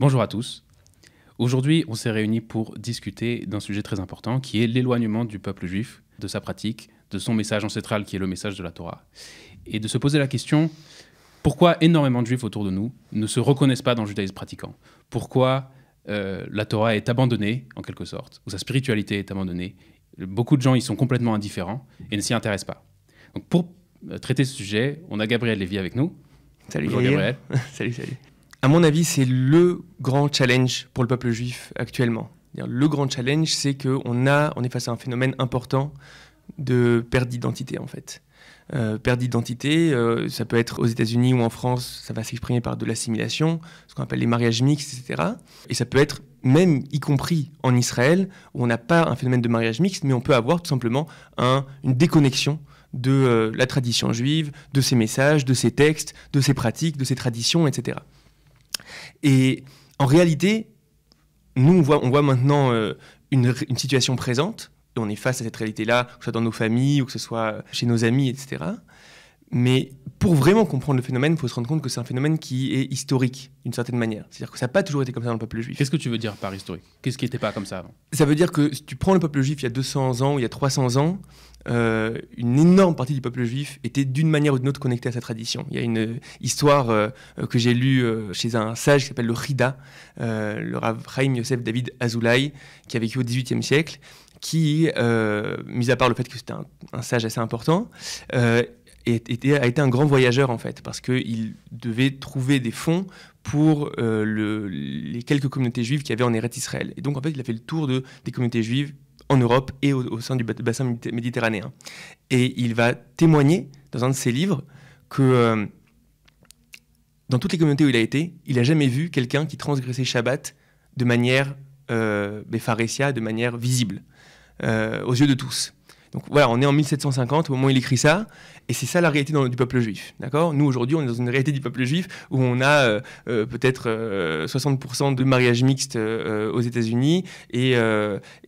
Bonjour à tous. Aujourd'hui, on s'est réunis pour discuter d'un sujet très important qui est l'éloignement du peuple juif, de sa pratique, de son message ancestral qui est le message de la Torah, et de se poser la question pourquoi énormément de juifs autour de nous ne se reconnaissent pas dans le judaïsme pratiquant Pourquoi euh, la Torah est abandonnée, en quelque sorte, ou sa spiritualité est abandonnée Beaucoup de gens y sont complètement indifférents et ne s'y intéressent pas. Donc pour euh, traiter ce sujet, on a Gabriel Lévy avec nous. Salut Gabriel. salut, salut à mon avis, c'est le grand challenge pour le peuple juif actuellement. Le grand challenge, c'est qu'on on est face à un phénomène important de perte d'identité, en fait. Euh, perte d'identité, euh, ça peut être aux États-Unis ou en France, ça va s'exprimer par de l'assimilation, ce qu'on appelle les mariages mixtes, etc. Et ça peut être même y compris en Israël, où on n'a pas un phénomène de mariage mixte, mais on peut avoir tout simplement un, une déconnexion de euh, la tradition juive, de ses messages, de ses textes, de ses pratiques, de ses traditions, etc. Et en réalité, nous, on voit, maintenant euh, une, situation présente, et on est face à cette réalité-là, que ce soit dans nos familles, ou que ce soit euh, chez nos amis, etc. Mais pour vraiment comprendre le phénomène, il faut se rendre compte que c'est un phénomène qui est historique, d'une certaine manière. C'est-à-dire que ça n'a pas toujours été comme ça dans le peuple juif. Qu'est-ce que tu veux dire par historique Qu'est-ce qui n'était pas comme ça avant Ça veut dire que si tu prends le peuple juif il y a 200 ans ou il y a 300 ans, euh, une énorme partie du peuple juif était d'une manière ou d'une autre connectée à sa tradition. Il y a une euh, histoire euh, que j'ai lue chez un sage qui s'appelle le Rida, le Rav Chaim Yosef David Azoulay, qui a vécu au XVIIIe siècle, qui, mis à part le fait que c'était un, sage assez important, a été un grand voyageur en fait, parce qu'il devait trouver des fonds pour les quelques communautés juives qu'il y avait en Eretz Israël. Et donc en fait, il a fait le tour de, des communautés juives en Europe et au, sein du bassin méditerranéen. Et il va témoigner dans un de ses livres que euh, dans toutes les communautés où il a été, il n'a jamais vu quelqu'un qui transgressait Shabbat de manière euh, de manière visible, euh, aux yeux de tous. Donc voilà, on est en 1750 au moment où il écrit ça, et c'est ça la réalité du peuple juif. D'accord Nous aujourd'hui, on est dans une réalité du peuple juif où on a euh, euh, peut-être 60% euh, de mariages mixtes aux États-Unis et,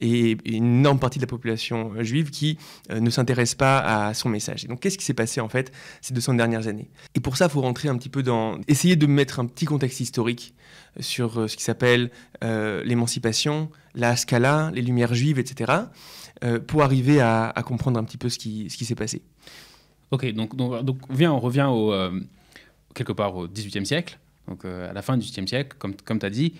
une énorme partie de la population juive qui ne s'intéresse pas à son message. Et donc qu'est-ce qui s'est passé en fait ces 200 dernières années Et pour ça, il faut rentrer un petit peu dans. essayer de mettre un petit contexte historique sur ce qui s'appelle l'émancipation, la Scala, les Lumières juives, etc. Euh, pour arriver à, comprendre un petit peu ce qui, ce qui s'est passé. Ok, donc, on revient au, euh, quelque part au XVIIIe siècle, donc euh, à la fin du XVIIIe siècle, comme, tu as dit,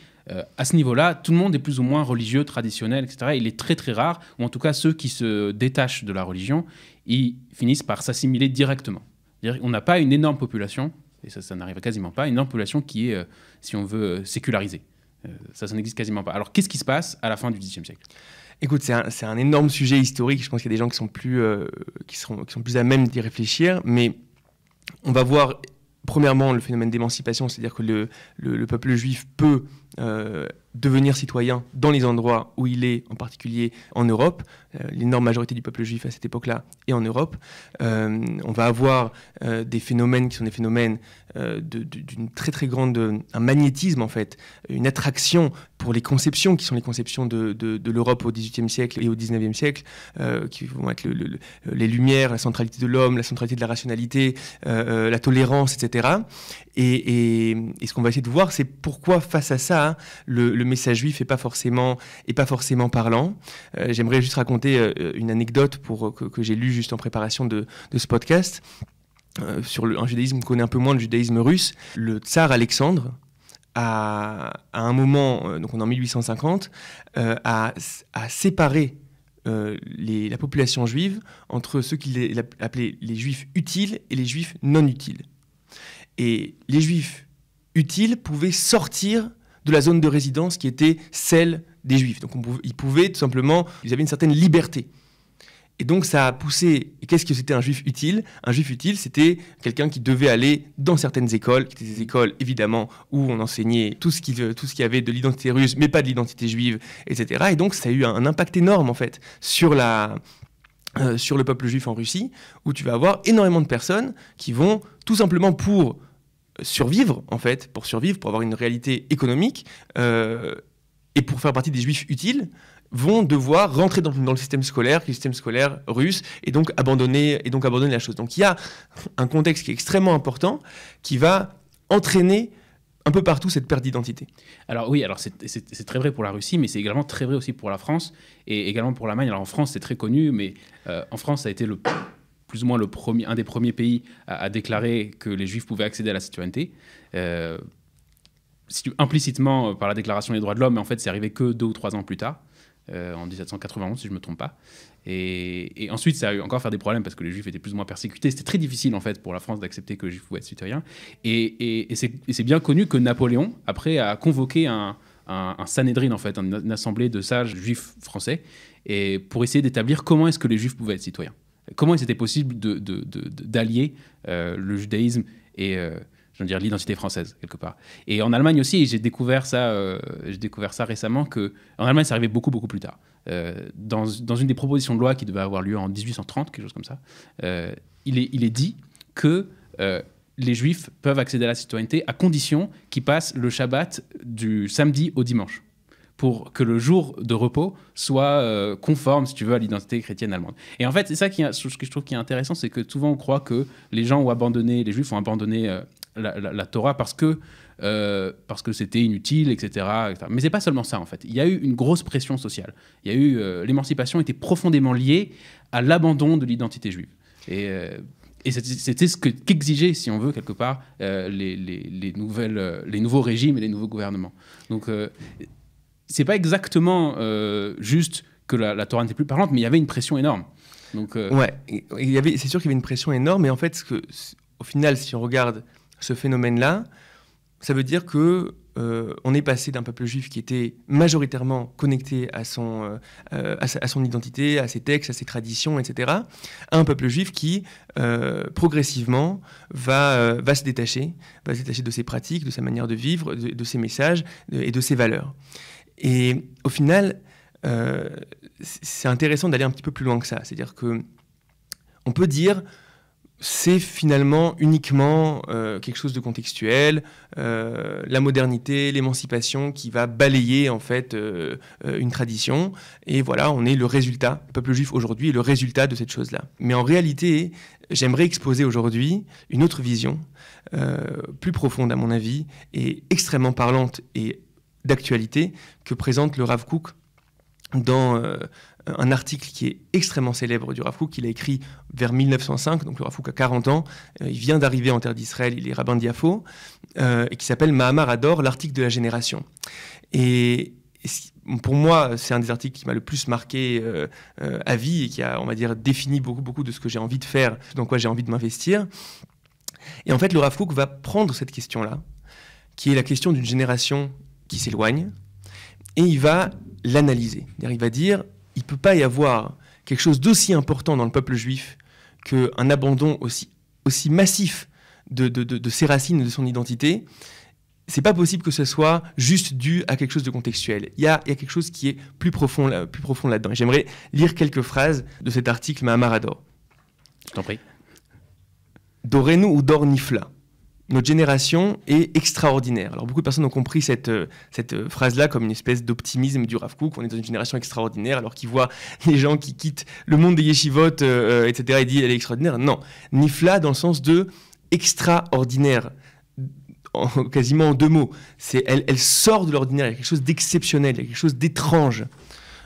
à ce niveau-là, tout le monde est plus ou moins religieux, traditionnel, etc. Il est très très rare, ou en tout cas ceux qui se détachent de la religion, ils finissent par s'assimiler directement. On n'a pas une énorme population, et ça, ça n'arrive quasiment pas, une énorme population qui est, si on veut, sécularisée. ça, ça n'existe quasiment pas. Alors qu'est-ce qui se passe à la fin du XVIIIe siècle Écoute, c'est un, énorme sujet historique. Je pense qu'il y a des gens qui sont plus, euh, qui sont plus à même d'y réfléchir. Mais on va voir, premièrement, le phénomène d'émancipation, c'est-à-dire que le, peuple juif peut euh, devenir citoyen dans les endroits où il est, en particulier en Europe, euh, l'énorme majorité du peuple juif à cette époque-là est en Europe. Euh, on va avoir euh, des phénomènes qui sont des phénomènes d'une très très grande, un magnétisme en fait, une attraction pour les conceptions qui sont les conceptions de, l'Europe au XVIIIe siècle et au XIXe siècle, qui vont être les lumières, la centralité de l'homme, la centralité de la rationalité, la tolérance, etc. Et, ce qu'on va essayer de voir, c'est pourquoi face à ça, hein, le, message juif n'est pas forcément, pas forcément parlant. Euh, j'aimerais juste raconter euh, une anecdote pour, que, j'ai lue juste en préparation de, ce podcast. Euh, sur le, un judaïsme qu'on connaît un peu moins, le judaïsme russe, le tsar Alexandre, à, un moment, donc on en 1850, a, séparé la population juive entre ceux qu'il appelait les juifs utiles et les juifs non utiles. Et les juifs utiles pouvaient sortir de la zone de résidence qui était celle des juifs. Donc ils pouvaient tout simplement, ils avaient une certaine liberté. Et donc ça a poussé, qu'est-ce que c'était un juif utile Un juif utile, c'était quelqu'un qui devait aller dans certaines écoles, qui étaient des écoles évidemment où on enseignait tout ce qu'il tout ce qui avait de l'identité russe, mais pas de l'identité juive, etc. Et donc ça a eu un, impact énorme en fait sur la, euh, sur le peuple juif en Russie, où tu vas avoir énormément de personnes qui vont tout simplement pour survivre, en fait, pour survivre, pour avoir une réalité économique euh, et pour faire partie des juifs utiles, vont devoir rentrer dans, le système scolaire, le système scolaire russe, et donc abandonner, et donc abandonner la chose. Donc il y a un contexte qui est extrêmement important qui va entraîner un peu partout cette perte d'identité. Alors oui, alors c'est très vrai pour la Russie, mais c'est également très vrai aussi pour la France et également pour l'Allemagne. Alors en France, c'est très connu, mais euh, en France, ça a été le plus ou moins le premier, un des premiers pays à, déclarer que les juifs pouvaient accéder à la citoyenneté. Euh, implicitement euh, par la Déclaration des droits de l'homme, mais en fait, c'est arrivé que deux ou trois ans plus tard, euh, en 1791, si je ne me trompe pas. Et, ensuite, ça a eu encore faire des problèmes parce que les Juifs étaient plus ou moins persécutés. C'était très difficile, en fait, pour la France d'accepter que les Juifs pouvaient être citoyens. Et, c'est bien connu que Napoléon, après, a convoqué un, un, en fait, une assemblée de sages juifs français, et pour essayer d'établir comment est-ce que les Juifs pouvaient être citoyens comment il possible d'allier euh, le judaïsme et euh, dire l'identité française quelque part. Et en Allemagne aussi, j'ai découvert ça, euh, j'ai découvert ça récemment que en Allemagne, ça arrivait beaucoup beaucoup plus tard. dans, une des propositions de loi qui devait avoir lieu en 1830, quelque chose comme ça, il est dit que les juifs peuvent accéder à la citoyenneté à condition qu'ils passent le Shabbat du samedi au dimanche pour que le jour de repos soit euh, conforme, si tu veux, à l'identité chrétienne allemande. Et en fait, c'est ça qui, ce que je trouve qui est intéressant, c'est que souvent on croit que les gens ont abandonné, les juifs ont abandonné euh, la, Torah parce que euh, parce que c'était inutile, etc., Mais c'est pas seulement ça en fait. Il y a eu une grosse pression sociale. Il y a eu l'émancipation était profondément liée à l'abandon de l'identité juive. Et et c'était ce qu'exigeaient, si on veut, quelque part, les, les, nouvelles, les nouveaux régimes et les nouveaux gouvernements. Donc, c'est pas exactement euh, juste que la, la Torah n'était plus parlante, mais il y avait une pression énorme. Donc, euh, Ouais, il y avait, c'est sûr qu'il y avait une pression énorme, mais en fait, ce au final, si on regarde ce phénomène-là, ça veut dire que euh, on est passé d'un peuple juif qui était majoritairement connecté à son, à, son identité, à ses textes, à ses traditions, etc., à un peuple juif qui, progressivement, va, va se détacher, va se détacher de ses pratiques, de sa manière de vivre, de, ses messages et de ses valeurs. Et au final, euh, c'est intéressant d'aller un petit peu plus loin que ça. C'est-à-dire que on peut dire c'est finalement uniquement euh, quelque chose de contextuel, euh, la modernité, l'émancipation qui va balayer en fait une tradition. Et voilà, on est le résultat, le peuple juif aujourd'hui est le résultat de cette chose-là. Mais en réalité, j'aimerais exposer aujourd'hui une autre vision, plus profonde à mon avis, et extrêmement parlante et d'actualité que présente le Rav Cook dans euh, un article qui est extrêmement célèbre du Rav Cook qu'il a écrit vers 1905, donc le Rav Cook a 40 ans, euh, il vient d'arriver en terre d'Israël, il est rabbin diafo, euh, et qui s'appelle Mahamar Ador, l'article de la génération. Et, pour moi, c'est un des articles qui m'a le plus marqué à vie et qui a, on va dire, défini beaucoup, beaucoup de ce que j'ai envie de faire, dans quoi j'ai envie de m'investir. Et en fait, le Rav Cook va prendre cette question-là, qui est la question d'une génération qui s'éloigne, et il va l'analyser. Il va dire, il ne peut pas y avoir quelque chose d'aussi important dans le peuple juif qu'un abandon aussi, aussi massif de, ses racines, de son identité. C'est pas possible que ce soit juste dû à quelque chose de contextuel. Il y a, il y quelque chose qui est plus profond, là, plus profond là-dedans. J'aimerais lire quelques phrases de cet article à Ador. Je t'en prie. nous ou Dornifla notre génération est extraordinaire. Alors beaucoup de personnes ont compris cette, euh, cette euh, phrase-là comme une espèce d'optimisme du Rav Kook. On est dans une génération extraordinaire alors qu'ils voit les gens qui quittent le monde des yeshivotes, euh, etc. et dit elle est extraordinaire. Non, nifla dans le sens de extraordinaire. quasiment en deux mots. C'est elle, elle sort de l'ordinaire. Il y a quelque chose d'exceptionnel, il y a quelque chose d'étrange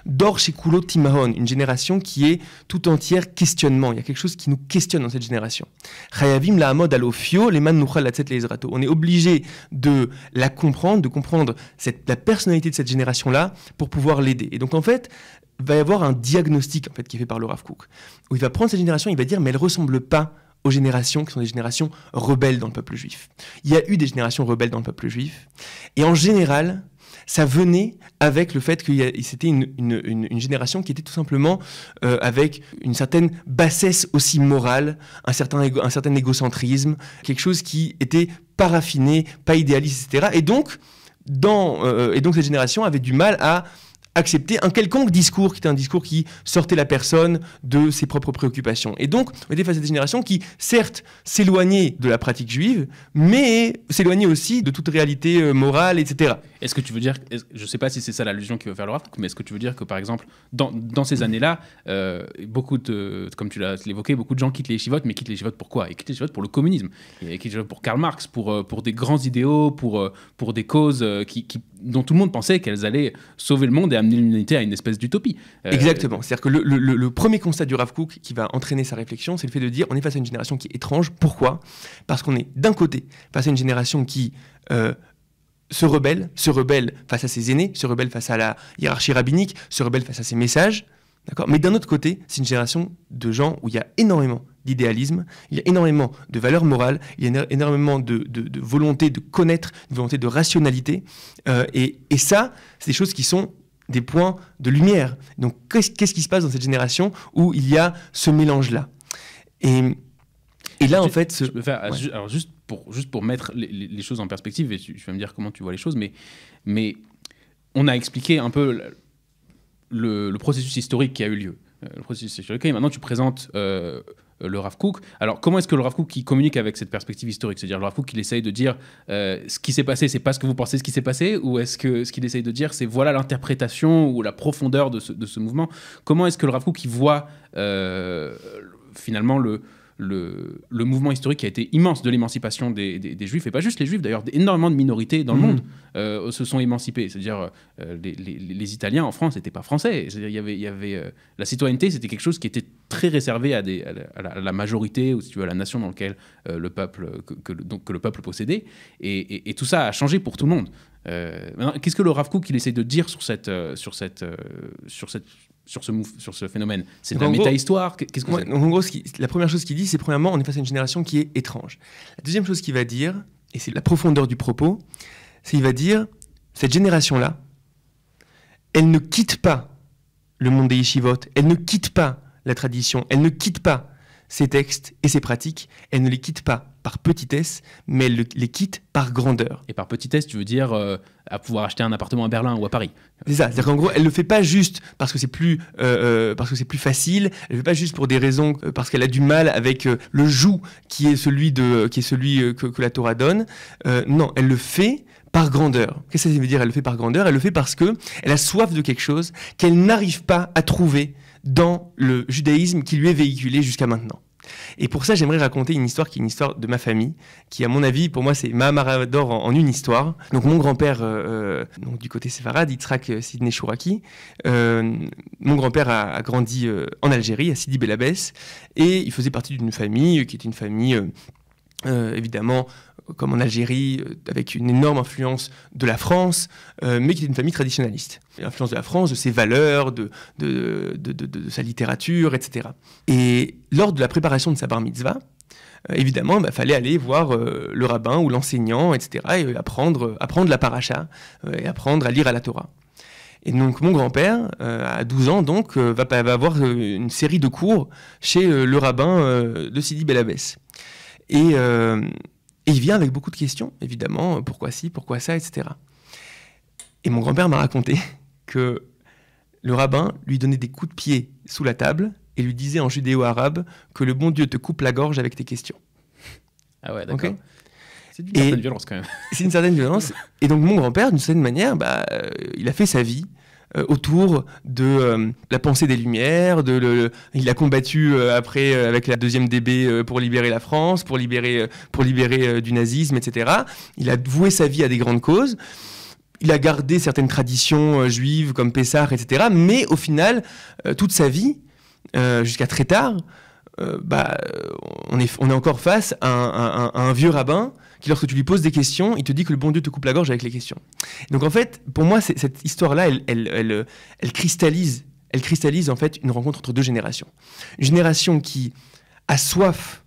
dort chez Kulo Timahon, une génération qui est tout entière questionnement. Il y a quelque chose qui nous questionne dans cette génération. la alofio, On est obligé de la comprendre, de comprendre la personnalité de cette génération-là pour pouvoir l'aider. Et donc en fait, va y avoir un diagnostic en fait qui est fait par le Rav où il va prendre cette génération, il va dire mais elle ressemble pas aux générations qui sont des générations rebelles dans le peuple juif. Il y a eu des générations rebelles dans le peuple juif, et en général, ça venait avec le fait que c'était une, génération qui était tout simplement euh, avec une certaine bassesse aussi morale, un certain, un certain égocentrisme, quelque chose qui était pas raffiné, pas idéaliste, etc. Et donc, dans, euh, et donc cette génération avait du mal à accepter un quelconque discours qui était un discours qui sortait la personne de ses propres préoccupations. Et donc, on était face à des générations qui, certes, s'éloignaient de la pratique juive, mais s'éloignaient aussi de toute réalité euh, morale, etc. Est-ce que tu veux dire, je ne sais pas si c'est ça l'allusion qui veut faire le mais est-ce que tu veux dire que, par exemple, dans, ces années-là, euh, beaucoup de, comme tu l'as évoqué, beaucoup de gens quittent les chivotes, mais quittent les chivotes pour quoi Ils quittent les chivotes pour le communisme, ils quittent les pour Karl Marx, pour, euh, pour des grands idéaux, pour, pour des causes qui dont tout le monde pensait qu'elles allaient sauver le monde et amener l'humanité à une espèce d'utopie. Euh, Exactement. C'est-à-dire que le, premier constat du Rav Kook qui va entraîner sa réflexion, c'est le fait de dire on est face à une génération qui est étrange. Pourquoi Parce qu'on est d'un côté face à une génération qui euh, se rebelle, se rebelle face à ses aînés, se rebelle face à la hiérarchie rabbinique, se rebelle face à ses messages. D'accord Mais d'un autre côté, c'est une génération de gens où il y a énormément d'idéalisme, il y a énormément de valeurs morales, il y a énormément de, volonté de connaître, de volonté de rationalité. Euh, et, ça, c'est des choses qui sont des points de lumière. Donc qu'est-ce qui se passe dans cette génération où il y a ce mélange-là et, là, en fait... Alors juste pour, juste pour mettre les, choses en perspective, et tu, vais me dire comment tu vois les choses, mais, mais on a expliqué un peu le, processus historique qui a eu lieu. Euh, le processus historique, et maintenant tu présentes... Euh, euh, le Rav Alors, comment est-ce que le Rav qui communique avec cette perspective historique C'est-à-dire le Rav qui il essaye de dire euh, ce qui s'est passé, c'est pas ce que vous pensez ce qui s'est passé Ou est-ce que ce qu'il essaye de dire, c'est voilà l'interprétation ou la profondeur de ce, mouvement Comment est-ce que le Rav qui il voit euh, finalement le, le, mouvement historique qui a été immense de l'émancipation des, Juifs, et pas juste les Juifs d'ailleurs, énormément de minorités dans le mhm. monde euh, se sont émancipées. C'est-à-dire, euh, les, Italiens en France n'étaient pas français. C'est-à-dire, il y avait, y avait euh, la citoyenneté, c'était quelque chose qui était très réservé à, la, majorité, ou si tu veux, à la nation dans laquelle le peuple, que, donc, le peuple possédait. Et, tout ça a changé pour tout le monde. Qu'est-ce que le Rav Kook, essaie de dire sur cette, sur cette, sur cette sur ce, sur ce phénomène C'est de la méta Qu'est-ce que En gros, la première chose qu'il dit, c'est premièrement, on est face à une génération qui est étrange. La deuxième chose qu'il va dire, et c'est la profondeur du propos, c'est qu'il va dire, cette génération-là, elle ne quitte pas le monde des yeshivot elle ne quitte pas la tradition, elle ne quitte pas ses textes et ses pratiques, elle ne les quitte pas par petitesse, mais elle les quitte par grandeur. Et par petitesse, tu veux dire euh, à pouvoir acheter un appartement à Berlin ou à Paris. C'est ça. C'est-à-dire qu'en gros, elle le fait pas juste parce que c'est plus euh, euh, parce que c'est plus facile. Elle le fait pas juste pour des raisons parce qu'elle a du mal avec le joug qui est celui de qui est celui que, la Torah donne. non, elle le fait par grandeur. Qu'est-ce que ça veut dire Elle le fait par grandeur. Elle le fait parce que elle a soif de quelque chose qu'elle n'arrive pas à trouver dans le judaïsme qui lui est véhiculé jusqu'à maintenant. Et pour ça, j'aimerais raconter une histoire qui est une histoire de ma famille, qui, à mon avis, pour moi, c'est ma en, en une histoire. Donc, mon grand-père, euh, euh, du côté séfarade, Yitzhak euh, Sidney Chouraki, mon grand-père a, grandi en Algérie, à Sidi Belabès, et il faisait partie d'une famille qui est une famille. évidemment comme en Algérie, euh, avec une énorme influence de la France, euh, mais qui est une famille traditionnaliste. L'influence de la France, de ses valeurs, de, de, de, sa littérature, etc. Et lors de la préparation de sa bar mitzvah, euh, évidemment, il bah, fallait aller voir le rabbin ou l'enseignant, etc., et apprendre, apprendre la paracha, et apprendre à lire à la Torah. Et donc mon grand-père, à 12 ans, donc, va, va, avoir une série de cours chez le rabbin de Sidi Belabès. Et et il vient avec beaucoup de questions, évidemment, euh, pourquoi ci, pourquoi ça, etc. Et mon grand-père m'a raconté que le rabbin lui donnait des coups de pied sous la table et lui disait en judéo-arabe que le bon Dieu te coupe la gorge avec tes questions. Ah ouais, d'accord. c'est une certaine violence quand même. C'est une certaine violence. Et donc mon grand-père, d'une certaine manière, bah, euh, il a fait sa vie. Euh, autour de euh, la pensée des Lumières. De il a combattu euh, après avec la deuxième DB pour libérer la France, pour libérer, pour libérer du nazisme, etc. Il a voué sa vie à des grandes causes il a gardé certaines traditions juives comme Pessah, etc. Mais au final, toute sa vie, jusqu'à très tard, bah, on, est, on, est, encore face à un vieux rabbin qui, lorsque tu lui poses des questions, il te dit que le bon Dieu te coupe la gorge avec les questions. Donc en fait, pour moi, cette histoire-là, elle, elle, cristallise, elle cristallise en fait une rencontre entre deux générations. Une génération qui a soif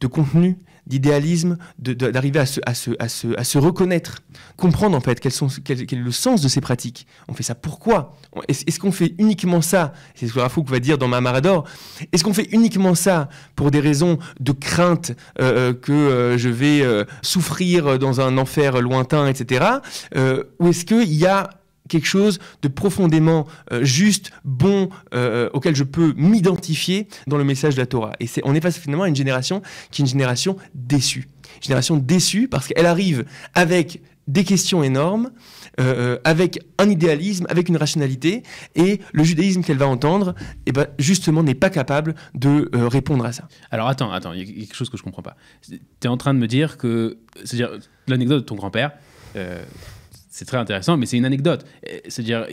de contenu, d'idéalisme, d'arriver à se, à, se, à, se, reconnaître, comprendre en fait sont, quel, est le sens de ces pratiques. On fait ça pourquoi Est-ce qu'on fait uniquement ça C'est ce que Rafouk va dire dans Ma Marador. Est-ce qu'on fait uniquement ça pour des raisons de crainte euh, euh, que euh, je vais souffrir dans un enfer lointain, etc. ou est-ce qu'il y a quelque chose de profondément euh, juste, bon, euh, euh, auquel je peux m'identifier dans le message de la Torah. Et c'est on est face finalement à une génération qui est une génération déçue. génération déçue parce qu'elle arrive avec des questions énormes, avec un idéalisme, avec une rationalité, et le judaïsme qu'elle va entendre, et eh ben, justement, n'est pas capable de répondre à ça. Alors attends, attends, il y a quelque chose que je comprends pas. Tu es en train de me dire que, c'est-à-dire, l'anecdote de ton grand-père, c'est très intéressant, mais c'est une anecdote. Euh, c'est-à-dire,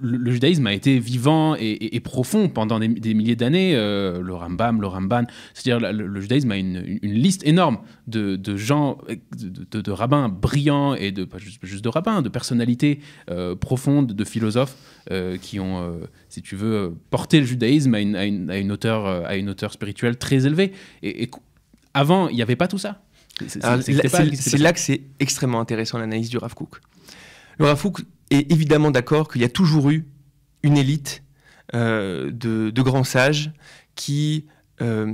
le, judaïsme a été vivant et, profond pendant des, milliers d'années. Euh, le Rambam, le Ramban, c'est-à-dire le, judaïsme a une, liste énorme de, gens, euh, de, rabbins brillants et de pas juste, de rabbins, de personnalités profondes, de philosophes qui ont, si tu veux, porté le judaïsme à une, à une hauteur, à une hauteur spirituelle très élevée. et, et avant, il n'y avait pas tout ça. C'est là que c'est extrêmement intéressant l'analyse du Rav Kook. Laura Fouque est évidemment d'accord qu'il y a toujours eu une élite euh, de, grands sages qui euh,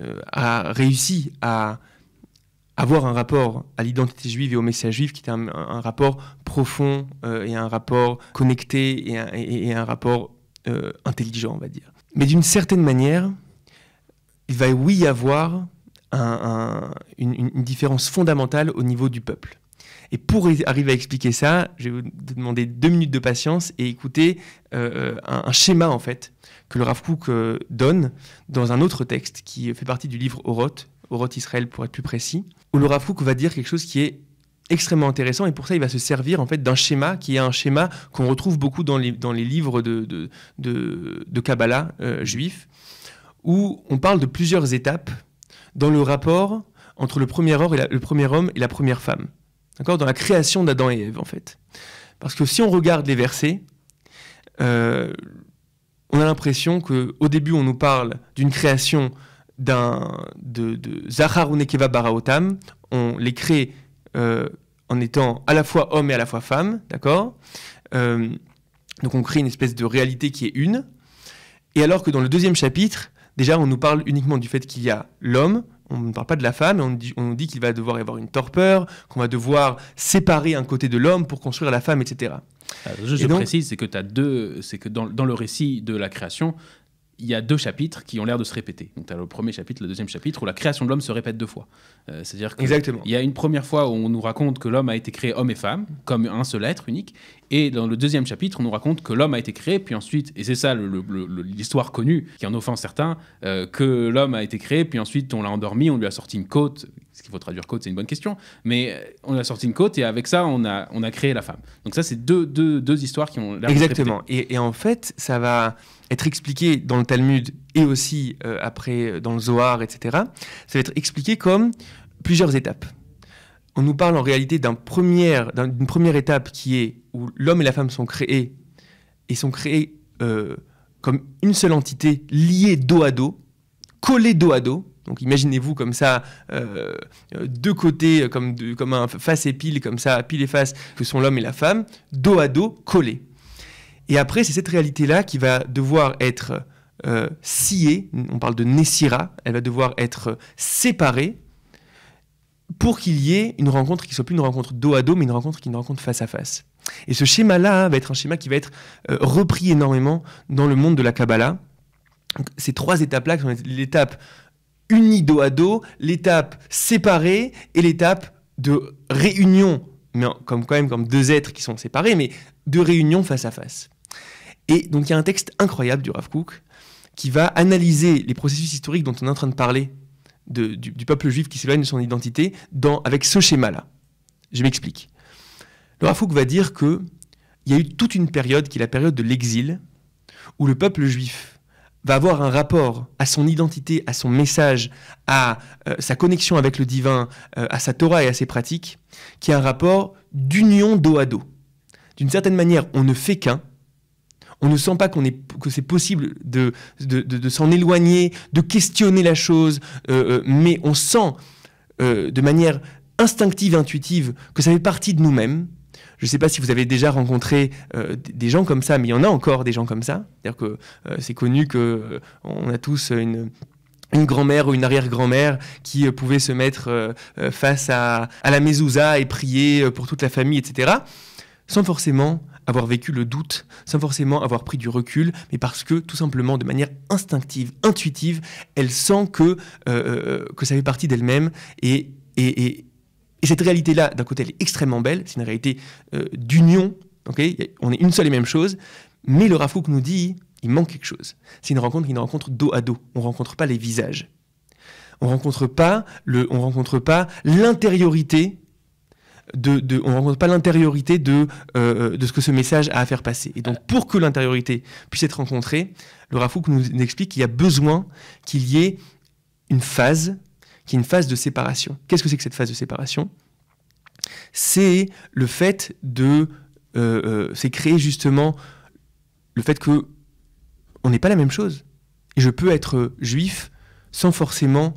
euh, a réussi à avoir un rapport à l'identité juive et au message juif qui est un, rapport profond et un rapport connecté et un, rapport intelligent, on va dire. Mais d'une certaine manière, il va oui y avoir une différence fondamentale au niveau du peuple. Et pour arriver à expliquer ça, je vais vous demander deux minutes de patience et écouter euh, euh, un, schéma en fait que le Rav euh, donne dans un autre texte qui fait partie du livre Oroth, Oroth Israël pour être plus précis, où le Rav va dire quelque chose qui est extrêmement intéressant et pour ça il va se servir en fait d'un schéma qui est un schéma qu'on retrouve beaucoup dans les, dans les livres de, de, de, Kabbalah juif où on parle de plusieurs étapes dans le rapport entre le premier homme et la première femme. Dans la création d'Adam et Ève, en fait. Parce que si on regarde les versets, euh, on a l'impression qu'au début, on nous parle d'une création d'un, de, de Zahar Baraotam. On les crée euh, en étant à la fois homme et à la fois femme, d'accord euh, Donc on crée une espèce de réalité qui est une. Et alors que dans le deuxième chapitre, Déjà, on nous parle uniquement du fait qu'il y a l'homme, on ne parle pas de la femme, on dit, dit qu'il va devoir y avoir une torpeur, qu'on va devoir séparer un côté de l'homme pour construire la femme, etc. je, précise, c'est que, as deux, que dans, le récit de la création, il y a deux chapitres qui ont l'air de se répéter. Donc, tu as le premier chapitre, le deuxième chapitre, où la création de l'homme se répète deux fois. Euh, c'est-à-dire qu'il y a une première fois où on nous raconte que l'homme a été créé homme et femme, comme un seul être unique. Et dans le deuxième chapitre, on nous raconte que l'homme a été créé, puis ensuite, et c'est ça l'histoire connue, qui en offense certains, euh, que l'homme a été créé, puis ensuite on l'a endormi, on lui a sorti une côte. Ce qu'il faut traduire côte, c'est une bonne question. Mais euh, on a sorti une côte, et avec ça, on a, on a créé la femme. Donc ça, c'est deux, deux, deux histoires qui ont l'air Exactement. et, et en fait, ça va être expliqué dans le Talmud et aussi euh, après euh, dans le Zohar, etc., ça va être expliqué comme plusieurs étapes. On nous parle en réalité d'une première, étape qui est où l'homme et la femme sont créés et sont créés euh, comme une seule entité liée dos à dos, collée dos à dos. Donc imaginez-vous comme ça, deux côtés, comme, comme un face et pile, comme ça, pile et face, que sont l'homme et la femme, dos à dos, collés. Et après, c'est cette réalité-là qui va devoir être euh, sciée, on parle de Nessira, elle va devoir être euh, séparée pour qu'il y ait une rencontre qui ne soit plus une rencontre dos à dos, mais une rencontre qui est une rencontre face à face. Et ce schéma-là hein, va être un schéma qui va être euh, repris énormément dans le monde de la Kabbalah. ces trois étapes-là, sont l'étape unie dos à dos, l'étape séparée et l'étape de réunion, mais comme quand même comme deux êtres qui sont séparés, mais de réunion face à face. Et donc il y a un texte incroyable du Rav Kook qui va analyser les processus historiques dont on est en train de parler du, peuple juif qui s'éloigne de son identité dans, avec ce schéma-là. Je m'explique. Le Rav Kook va dire qu'il y a eu toute une période qui est la période de l'exil où le peuple juif va avoir un rapport à son identité, à son message, à euh, sa connexion avec le divin, euh, à sa Torah et à ses pratiques, qui est un rapport d'union dos à dos. D'une certaine manière, on ne fait qu'un, on ne sent pas qu'on est, que c'est possible de, de, s'en éloigner, de questionner la chose, euh, euh, mais on sent euh, de manière instinctive, intuitive, que ça fait partie de nous-mêmes. Je ne sais pas si vous avez déjà rencontré des gens comme ça, mais il y en a encore des gens comme ça. cest dire que c'est connu que on a tous une une grand-mère ou une arrière-grand-mère qui pouvait se mettre face à, la mezouza et prier pour toute la famille, etc., sans forcément avoir vécu le doute sans forcément avoir pris du recul, mais parce que tout simplement de manière instinctive, intuitive, elle sent que, euh, euh, que ça fait partie d'elle-même et, et, et, cette réalité-là, d'un côté, elle est extrêmement belle, c'est une réalité euh, d'union, on est une seule et même chose, mais le Rafouk nous dit, il manque quelque chose. C'est une rencontre qui nous une rencontre dos à dos, on ne rencontre pas les visages. On rencontre pas le, on rencontre pas l'intériorité de, ne on rencontre pas l'intériorité de, euh, de ce que ce message a à faire passer. Et donc, pour que l'intériorité puisse être rencontrée, le Rafouk nous explique qu'il y a besoin qu'il y ait une phase qui est une phase de séparation. Qu'est-ce que c'est que cette phase de séparation C'est le fait de, euh, euh, c'est créer justement le fait que on n'est pas la même chose. Et je peux être juif sans forcément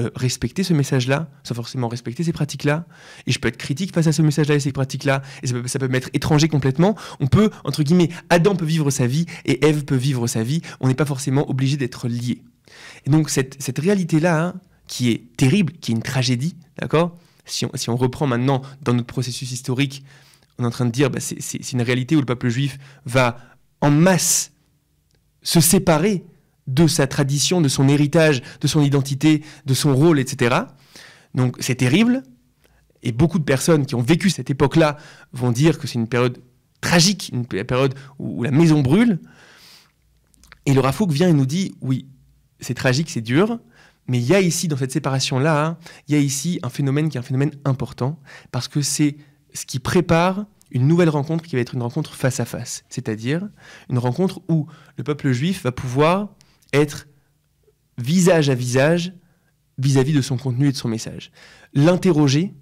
euh, respecter ce message-là, sans forcément respecter ces pratiques-là. Et je peux être critique face à ce message-là et ces pratiques-là. Et ça peut, m'être étranger complètement. On peut, entre guillemets, Adam peut vivre sa vie et Ève peut vivre sa vie. On n'est pas forcément obligé d'être lié. Et donc cette, réalité-là, hein, qui est terrible, qui est une tragédie, d'accord si on, reprend maintenant dans notre processus historique, on est en train de dire, bah, c'est une réalité où le peuple juif va en masse se séparer de sa tradition, de son héritage, de son identité, de son rôle, etc. Donc c'est terrible. Et beaucoup de personnes qui ont vécu cette époque-là vont dire que c'est une période tragique, une période où, la maison brûle. Et le Foucault vient et nous dit, oui, c'est tragique, c'est dur, mais il y a ici, dans cette séparation-là, hein, il y a ici un phénomène qui est un phénomène important, parce que c'est ce qui prépare une nouvelle rencontre qui va être une rencontre face à face, c'est-à-dire une rencontre où le peuple juif va pouvoir être visage à visage vis-à-vis de son contenu et de son message. L'interroger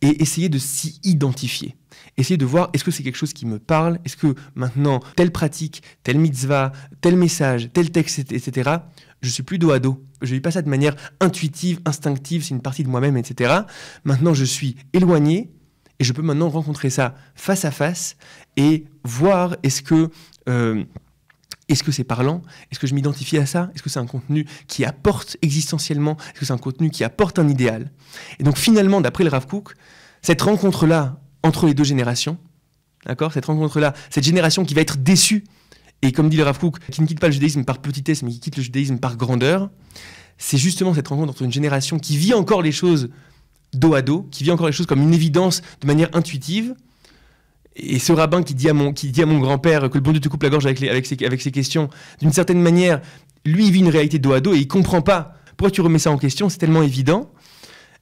et essayer de s'y identifier. Essayer de voir est-ce que c'est quelque chose qui me parle, est-ce que maintenant telle pratique, telle mitzvah, tel message, tel texte, etc., je suis plus dos à dos. Je vis pas ça de manière intuitive, instinctive, c'est une partie de moi-même, etc. Maintenant je suis éloigné et je peux maintenant rencontrer ça face à face et voir est-ce que... Euh, est-ce que c'est parlant Est-ce que je m'identifie à ça Est-ce que c'est un contenu qui apporte existentiellement Est-ce que c'est un contenu qui apporte un idéal Et donc finalement, d'après le Rav Kook, cette rencontre-là entre les deux générations, d'accord Cette rencontre-là, cette génération qui va être déçue, et comme dit le Rav Kook, qui ne quitte pas le judaïsme par petitesse, mais qui quitte le judaïsme par grandeur, c'est justement cette rencontre entre une génération qui vit encore les choses dos à dos, qui vit encore les choses comme une évidence de manière intuitive, et ce rabbin qui dit à mon, qui dit à mon grand-père que le bon Dieu te coupe la gorge avec, avec, ses, questions, d'une certaine manière, lui, il vit une réalité dos à dos et il comprend pas. Pourquoi tu remets ça en question C'est tellement évident.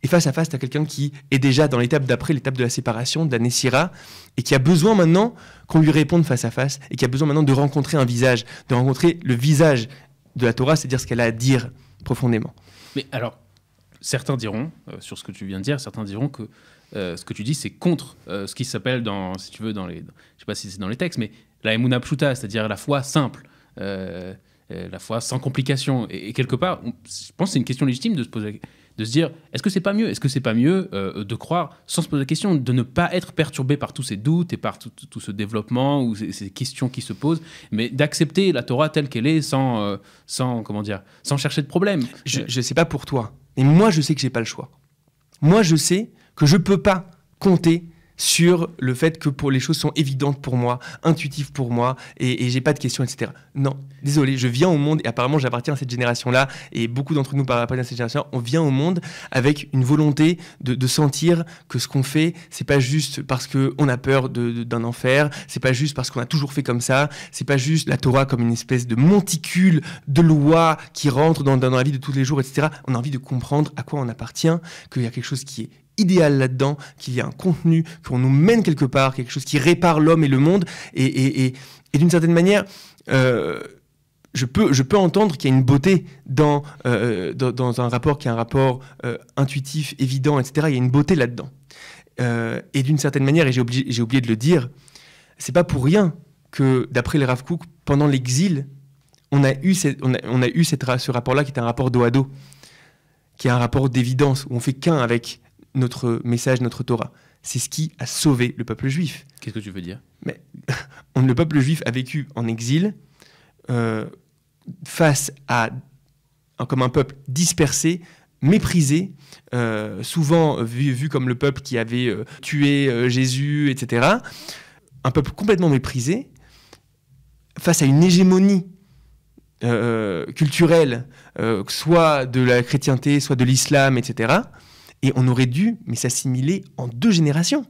Et face à face, tu as quelqu'un qui est déjà dans l'étape d'après, l'étape de la séparation, de la Nessira, et qui a besoin maintenant qu'on lui réponde face à face, et qui a besoin maintenant de rencontrer un visage, de rencontrer le visage de la Torah, c'est-à-dire ce qu'elle a à dire profondément. Mais alors, certains diront, euh, sur ce que tu viens de dire, certains diront que euh, ce que tu dis, c'est contre euh, ce qui s'appelle dans, si tu veux, dans les, je sais pas si c'est dans les textes, mais la emuna pshuta, c'est-à-dire la foi simple. Euh, la foi sans complication. Et, quelque part, je pense que c'est une question légitime de se poser, de se dire, est-ce que c'est pas mieux Est-ce que c'est pas mieux de croire sans se poser la question, de ne pas être perturbé par tous ces doutes et par tout, ce développement ou ces, questions qui se posent, mais d'accepter la Torah telle qu'elle est sans, sans comment dire, sans chercher de problème. Je ne sais pas pour toi, mais moi je sais que j'ai pas le choix. Moi je sais que je ne peux pas compter sur le fait que pour les choses sont évidentes pour moi, intuitives pour moi, et, et j'ai pas de questions, etc. Non, désolé, je viens au monde, et apparemment j'appartiens à cette génération-là, et beaucoup d'entre nous appartiennent à cette génération, on vient au monde avec une volonté de, sentir que ce qu'on fait, c'est pas juste parce qu'on a peur d'un enfer, c'est pas juste parce qu'on a toujours fait comme ça, c'est pas juste la Torah comme une espèce de monticule de loi qui rentre dans, dans, la vie de tous les jours, etc. On a envie de comprendre à quoi on appartient, qu'il y a quelque chose qui est idéal là-dedans, qu'il y a un contenu, qu'on nous mène quelque part, quelque chose qui répare l'homme et le monde. Et, et, et, d'une certaine manière, euh, je, peux, je peux entendre qu'il y a une beauté dans, euh, dans, un rapport qui est un rapport euh, intuitif, évident, etc. Il y a une beauté là-dedans. et d'une certaine manière, et j'ai oublié, de le dire, c'est pas pour rien que, d'après les Rav pendant l'exil, on a eu, on a, eu cette, ce rapport-là qui est un rapport dos à dos, qui est un rapport d'évidence, où on fait qu'un avec notre message, notre Torah. C'est ce qui a sauvé le peuple juif. Qu'est-ce que tu veux dire Mais, Le peuple juif a vécu en exil euh, face à, comme un peuple dispersé, méprisé, euh, souvent vu, comme le peuple qui avait euh, tué Jésus, etc. Un peuple complètement méprisé, face à une hégémonie culturelle, soit de la chrétienté, soit de l'islam, etc et on aurait dû, mais s'assimiler en deux générations.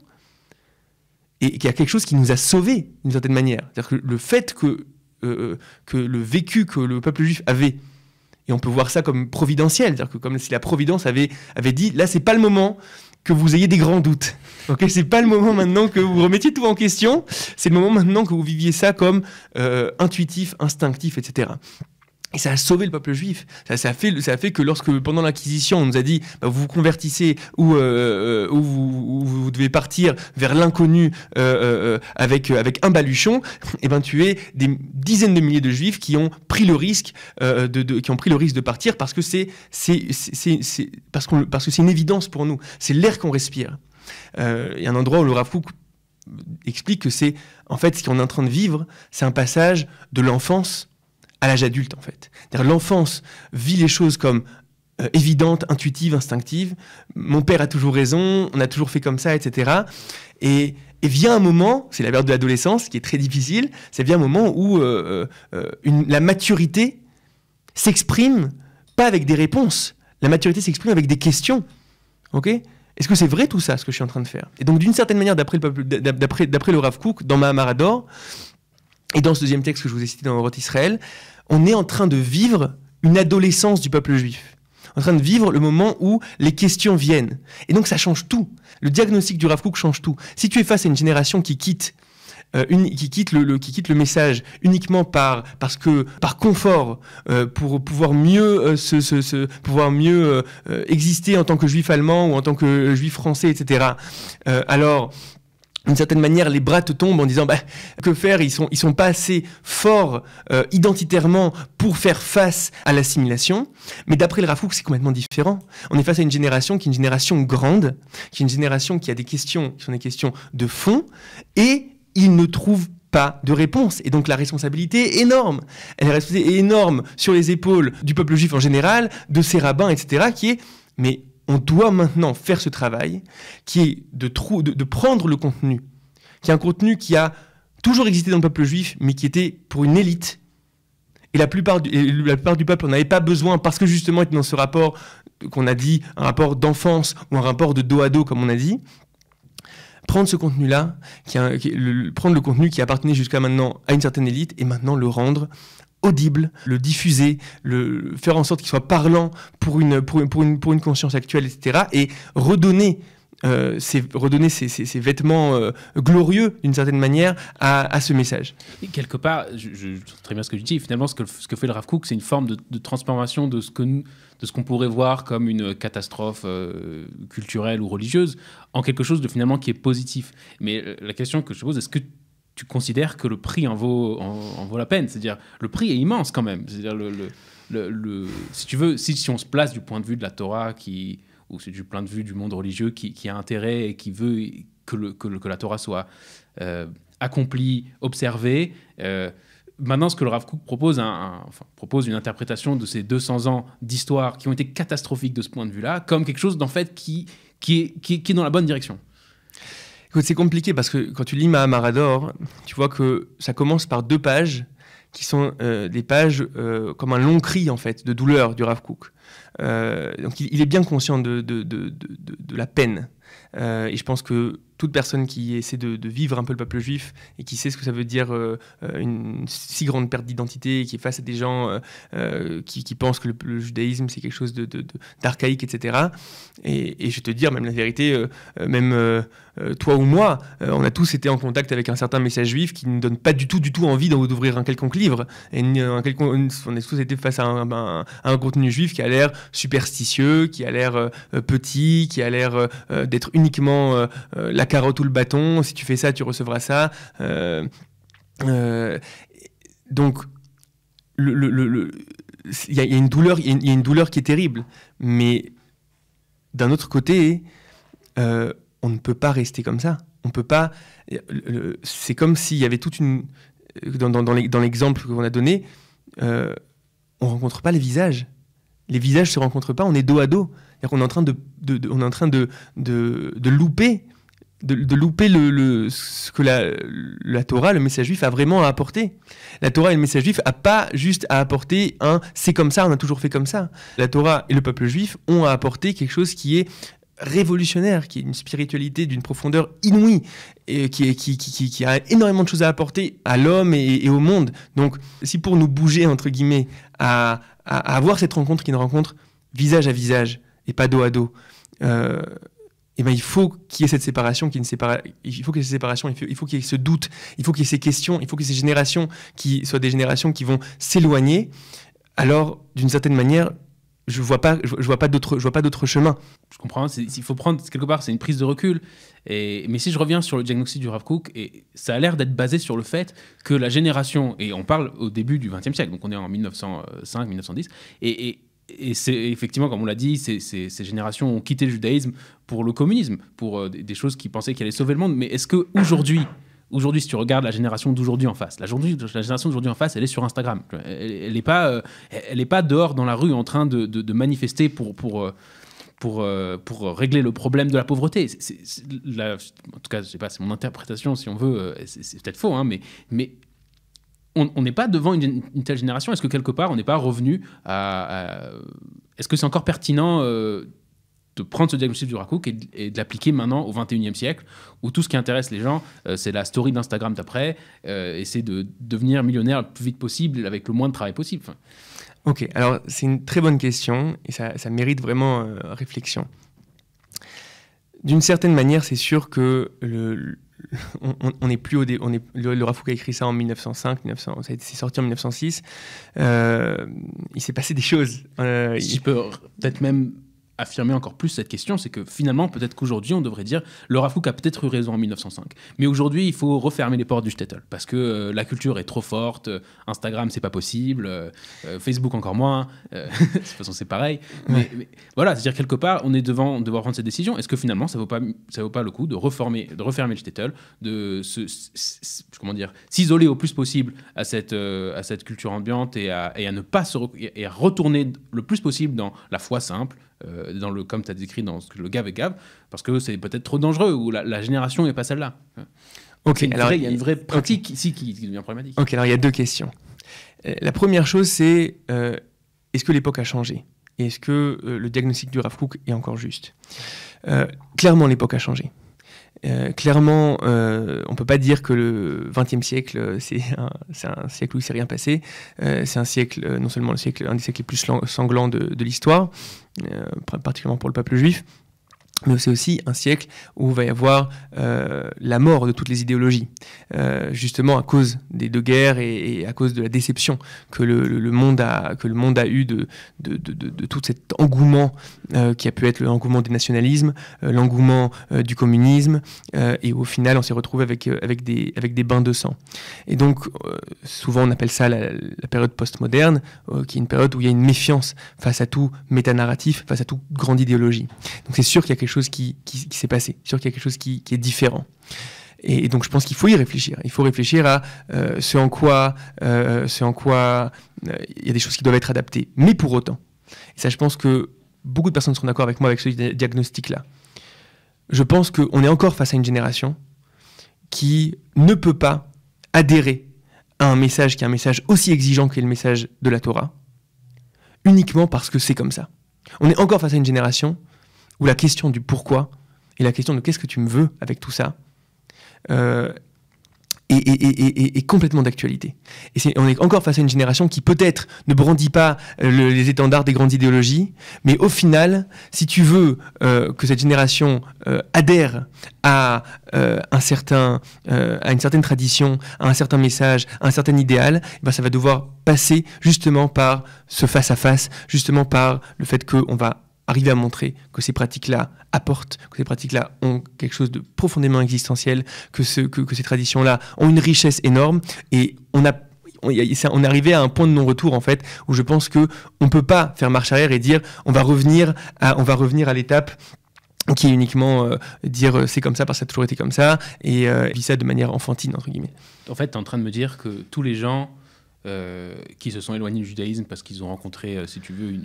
Et il y a quelque chose qui nous a sauvés, d'une certaine manière. le fait euh, que, le vécu que le peuple juif avait, et on peut voir ça comme providentiel, dire que comme si la providence avait, dit, là, c'est pas le moment que vous ayez des grands doutes. Ce c'est pas le moment maintenant que vous remettiez tout en question. C'est le moment maintenant que vous viviez ça comme euh, intuitif, instinctif, etc. Et ça a sauvé le peuple juif. Ça, ça, a fait, ça fait que lorsque, pendant l'Inquisition, on nous a dit bah, vous vous convertissez ou, euh, euh, vous, devez partir vers l'inconnu euh, avec, avec un baluchon, et eh ben tu es des dizaines de milliers de juifs qui ont pris le risque, de, qui ont pris le risque de partir parce que c'est, c'est, c'est, parce, qu'on, parce que c'est une évidence pour nous. C'est l'air qu'on respire. Il y a un endroit où le Rafouk explique que c'est en fait ce qu'on est en train de vivre, c'est un passage de l'enfance à l'âge adulte, en fait. L'enfance vit les choses comme euh, évidentes, intuitives, instinctives. Mon père a toujours raison, on a toujours fait comme ça, etc. Et, vient un moment, c'est la période de l'adolescence qui est très difficile, c'est bien un moment où euh, euh, la maturité s'exprime pas avec des réponses. La maturité s'exprime avec des questions. Ok Est-ce que c'est vrai tout ça, ce que je suis en train de faire Et donc, d'une certaine manière, d'après le, Rav cook dans Mahamara d'Or, et dans ce deuxième texte que je vous ai cité dans Roth Israël, on est en train de vivre une adolescence du peuple juif en train de vivre le moment où les questions viennent. Et donc ça change tout. Le diagnostic du Rav Kook change tout. Si tu es face à une génération qui quitte, euh, une, qui, quitte le, qui quitte le message uniquement par, parce que, par confort, euh, pour pouvoir mieux, euh, se, se, pouvoir mieux exister en tant que juif allemand ou en tant que juif français, etc., alors d'une certaine manière, les bras te tombent en disant bah, que faire Ils sont ils sont pas assez forts euh, identitairement pour faire face à l'assimilation. Mais d'après le Rafouk, c'est complètement différent. On est face à une génération qui est une génération grande, qui est une génération qui a des questions qui sont des questions de fond, et ils ne trouvent pas de réponse. Et donc la responsabilité est énorme. Elle est énorme sur les épaules du peuple juif en général, de ses rabbins, etc., qui est mais on doit maintenant faire ce travail qui est de, prendre le contenu, qui est un contenu qui a toujours existé dans le peuple juif, mais qui était pour une élite. Et la plupart du, peuple n'en avait pas besoin parce que justement, était dans ce rapport qu'on a dit, un rapport d'enfance ou un rapport de dos à dos, comme on a dit. Prendre ce contenu-là, prendre le contenu qui appartenait jusqu'à maintenant à une certaine élite et maintenant le rendre audible, le diffuser, le faire en sorte qu'il soit parlant pour une, pour, une, conscience actuelle, etc. Et redonner euh, redonner ces, vêtements euh, glorieux, d'une certaine manière, à, ce message. quelque part, je, je, très bien ce que tu dis, finalement, ce que, ce que fait le Rav Cook, c'est une forme de, transformation de ce que de ce qu'on pourrait voir comme une catastrophe euh, culturelle ou religieuse en quelque chose de finalement qui est positif. Mais la question que je pose, est-ce que tu considères que le prix en vaut, en, vaut la peine. C'est-à-dire, le prix est immense quand même. C'est-à-dire, le, le, le, si tu veux, si, si, on se place du point de vue de la Torah, qui, ou du point de vue du monde religieux qui, a intérêt et qui veut que, que, que la Torah soit euh, accomplie, observée, euh, maintenant, ce que le Rav Kook propose, hein, un, enfin, propose une interprétation de ces 200 ans d'histoire qui ont été catastrophiques de ce point de vue-là, comme quelque chose d'en fait qui, qui, est, qui est dans la bonne direction. C'est compliqué parce que quand tu lis Mahamarador tu vois que ça commence par deux pages qui sont euh, des pages euh, comme un long cri en fait de douleur du Rav euh, donc il, est bien conscient de, de, de la peine euh, et je pense que toute personne qui essaie de, vivre un peu le peuple juif et qui sait ce que ça veut dire euh, une si grande perte d'identité, et qui est face à des gens euh, qui, pensent que le, judaïsme c'est quelque chose d'archaïque, de, de, etc. Et, et, je te dire même la vérité, même toi ou moi, on a tous été en contact avec un certain message juif qui ne donne pas du tout, du tout envie d'ouvrir un quelconque livre. Et un on a tous été face à ben, un, un contenu juif qui a l'air superstitieux, qui a l'air petit, qui a l'air être uniquement euh, euh, la carotte ou le bâton. Si tu fais ça, tu recevras ça. Euh, donc, il y, a, une douleur, il y une douleur qui est terrible. Mais d'un autre côté, on ne peut pas rester comme ça. On peut pas. C'est comme s'il y avait toute une. Dans, dans, dans l'exemple qu'on a donné, on on rencontre pas les visages. Les visages se rencontrent pas. On est dos à dos on est en train de, est en train de, louper de, louper ce que la, Torah, le message juif, a vraiment à apporter. La Torah et le message juif n'ont pas juste à apporter un c'est comme ça, on a toujours fait comme ça. La Torah et le peuple juif ont à apporter quelque chose qui est révolutionnaire, qui est une spiritualité d'une profondeur inouïe, et qui, qui, a énormément de choses à apporter à l'homme et, au monde. Donc, si pour nous bouger, entre guillemets, à, à avoir cette rencontre qui est une rencontre visage à visage, et pas dos à dos, euh, et ben il faut qu'il y ait cette séparation, qu'il il faut qu'il y ait cette séparation, il faut qu'il ait ce doute, il faut qu'il y ait ces questions, il faut que ces générations qui soient des générations qui vont s'éloigner. Alors, d'une certaine manière, je vois pas, je vois pas d'autre, je vois pas d'autre chemin. Je comprends. Il faut prendre quelque part, c'est une prise de recul. Et, mais si je reviens sur le diagnostic du Rav cook et ça a l'air d'être basé sur le fait que la génération, et on parle au début du XXe siècle, donc on est en 1905-1910, et et c'est effectivement, comme on l'a dit, ces, générations ont quitté le judaïsme pour le communisme, pour euh, des, choses qui pensaient qu'elles allaient sauver le monde. Mais est-ce que aujourd'hui, si tu regardes la génération d'aujourd'hui en face, la, la génération d'aujourd'hui en face, elle est sur Instagram. Elle n'est pas, euh, elle pas dehors dans la rue en train de, de, manifester pour pour euh, pour, pour régler le problème de la pauvreté. en tout cas, je sais pas, c'est mon interprétation, si on veut, c'est peut-être faux, hein, mais, mais on n'est pas devant une, telle génération Est-ce que quelque part, on n'est pas revenu à. Est-ce que c'est encore pertinent euh, de prendre ce diagnostic du Rakouk et, de, l'appliquer maintenant au 21e siècle, où tout ce qui intéresse les gens, euh, c'est la story d'Instagram d'après, euh, et c'est de devenir millionnaire le plus vite possible, avec le moins de travail possible Ok, alors c'est une très bonne question, et ça, ça mérite vraiment réflexion. D'une certaine manière, c'est sûr que le, on n'est plus au on est, le, a écrit ça en 1905, c'est sorti en 1906. Euh, il s'est passé des choses. Euh, il... peut peut-être même affirmer encore plus cette question, c'est que finalement, peut-être qu'aujourd'hui, on devrait dire le Rafouk a peut-être eu raison en 1905. Mais aujourd'hui, il faut refermer les portes du shtetl parce que euh, la culture est trop forte, euh, Instagram, c'est pas possible, euh, Facebook encore moins, de toute façon, c'est pareil. Mais, voilà, c'est-à-dire quelque part, on est devant devoir prendre cette décision. Est-ce que finalement, ça vaut pas, ça vaut pas le coup de, reformer, de refermer le shtetl, de se, comment dire, s'isoler au plus possible à cette, à cette culture ambiante et à, ne pas se et à retourner le plus possible dans la foi simple, euh, dans le, comme tu as décrit dans le Gav et Gav, parce que c'est peut-être trop dangereux, ou la, génération n'est pas celle-là. Ok, il y a une vraie pratique ici qui, devient problématique. Ok, alors il y a deux questions. Euh, la première chose, c'est euh, est-ce que l'époque a changé Et est-ce que le diagnostic du Rav est encore juste Clairement, l'époque a changé. Euh, clairement, euh, on ne peut pas dire que le XXe siècle, euh, c'est un, siècle où il ne s'est rien passé. c'est un siècle, non seulement le siècle, un des siècles les plus sanglants de l'histoire, particulièrement pour le peuple juif, mais c'est aussi un siècle où va y avoir euh, la mort de toutes les idéologies, euh, justement à cause des deux guerres et, à cause de la déception que le, monde, a, que le monde a eu de, de, de, tout cet engouement euh, qui a pu être l'engouement des nationalismes, l'engouement du communisme, et au final on s'est retrouvé avec, avec, des, avec des bains de sang. Et donc souvent on appelle ça la, la période postmoderne, qui est une période où il y a une méfiance face à tout métanarratif, face à toute grande idéologie. Donc c'est sûr qu'il y a chose qui, qui, s'est passé, sur quelque chose qui, qui est différent. Et donc je pense qu'il faut y réfléchir. Il faut réfléchir à euh, ce en quoi, euh, en quoi euh, il y a des choses qui doivent être adaptées. Mais pour autant, et ça je pense que beaucoup de personnes seront d'accord avec moi avec ce diagnostic-là. Je pense qu'on est encore face à une génération qui ne peut pas adhérer à un message qui est un message aussi exigeant que le message de la Torah, uniquement parce que c'est comme ça. On est encore face à une génération où la question du pourquoi et la question de qu'est-ce que tu me veux avec tout ça euh, est, complètement d'actualité. Et on est encore face à une génération qui peut-être ne brandit pas euh, les étendards des grandes idéologies, mais au final, si tu veux euh, que cette génération adhère à, un certain, à une certaine tradition, à un certain message, à un certain idéal, eh ben ça va devoir passer justement par ce face-à-face, -face, justement par le fait qu'on va arriver à montrer que ces pratiques-là apportent, que ces pratiques-là ont quelque chose de profondément existentiel, que, ce, que, ces traditions-là ont une richesse énorme et on a on, est arrivé à un point de non-retour en fait où je pense que on peut pas faire marche arrière et dire on va revenir à on va revenir à l'étape qui est uniquement euh, dire euh, c'est comme ça parce que ça a toujours été comme ça et euh, vivre ça de manière enfantine entre guillemets. En fait, tu es en train de me dire que tous les gens euh, qui se sont éloignés du judaïsme parce qu'ils ont rencontré, euh, si tu veux,